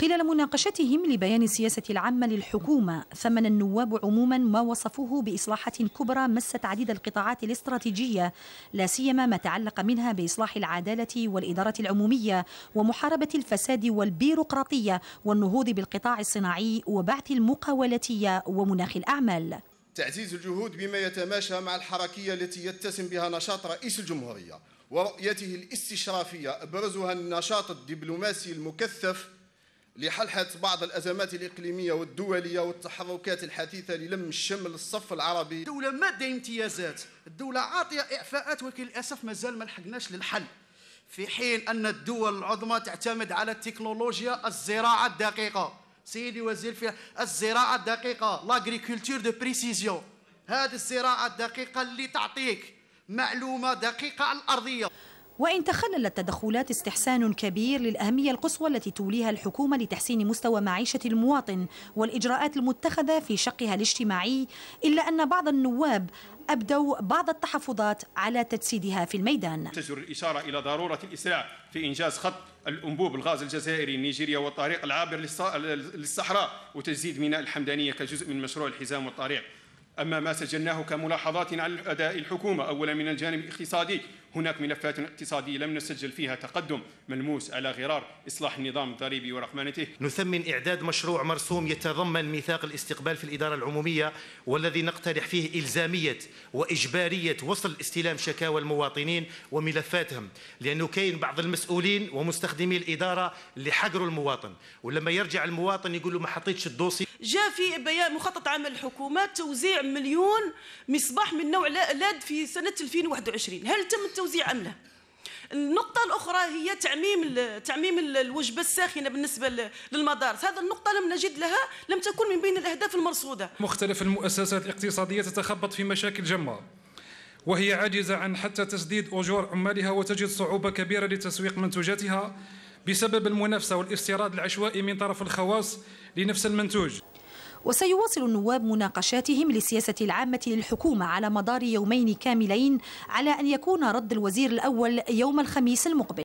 خلال مناقشتهم لبيان السياسة العامة للحكومة ثمن النواب عموما ما وصفوه بإصلاحات كبرى مست عديد القطاعات الاستراتيجية لا سيما ما تعلق منها بإصلاح العدالة والإدارة العمومية ومحاربة الفساد والبيروقراطية والنهوض بالقطاع الصناعي وبعث المقاولتية ومناخ الأعمال تعزيز الجهود بما يتماشى مع الحركية التي يتسم بها نشاط رئيس الجمهورية ورؤيته الاستشرافية أبرزها النشاط الدبلوماسي المكثف لحلحة بعض الأزمات الإقليمية والدولية والتحركات الحثيثة للم الشمل الصف العربي الدولة مادة امتيازات الدولة عاطية إعفاءات ولكن للأسف مازال ما لحقناش للحل في حين أن الدول العظمى تعتمد على التكنولوجيا الزراعة الدقيقة سيدي وزير في الزراعة الدقيقة لاغريكولتور دو بريسيزيون هذه الزراعة الدقيقة اللي تعطيك معلومة دقيقة على الأرضية وإن تخلل التدخلات استحسان كبير للأهمية القصوى التي توليها الحكومة لتحسين مستوى معيشة المواطن والإجراءات المتخذة في شقها الاجتماعي إلا أن بعض النواب أبدوا بعض التحفظات على تجسيدها في الميدان تجر الإشارة إلى ضرورة الإسراع في إنجاز خط الأنبوب الغاز الجزائري نيجيريا والطريق العابر للصحراء وتجسيد ميناء الحمدانية كجزء من مشروع الحزام والطريق أما ما سجلناه كملاحظات على أداء الحكومة أولا من الجانب الاقتصادي هناك ملفات اقتصادية لم نسجل فيها تقدم ملموس على غرار إصلاح النظام الضريبي ورقمنته نثمن إعداد مشروع مرسوم يتضمن ميثاق الاستقبال في الإدارة العمومية والذي نقترح فيه إلزامية وإجبارية وصل استلام شكاوى المواطنين وملفاتهم لأنه كاين بعض المسؤولين ومستخدمي الإدارة اللي حقروا المواطن ولما يرجع المواطن يقول له ما حطيتش الدوسي جاء في بيان مخطط عمل الحكومة توزيع مليون مصباح من نوع لاد في سنة 2021 هل تم توزيع أم النقطة الأخرى هي تعميم تعميم الوجبة الساخنة بالنسبة للمدارس، هذه النقطة لم نجد لها لم تكن من بين الأهداف المرصودة. مختلف المؤسسات الاقتصادية تتخبط في مشاكل جمة. وهي عاجزة عن حتى تسديد أجور عمالها وتجد صعوبة كبيرة لتسويق منتوجاتها بسبب المنافسة والاستيراد العشوائي من طرف الخواص لنفس المنتوج. وسيواصل النواب مناقشاتهم للسياسة العامة للحكومة على مدار يومين كاملين على أن يكون رد الوزير الأول يوم الخميس المقبل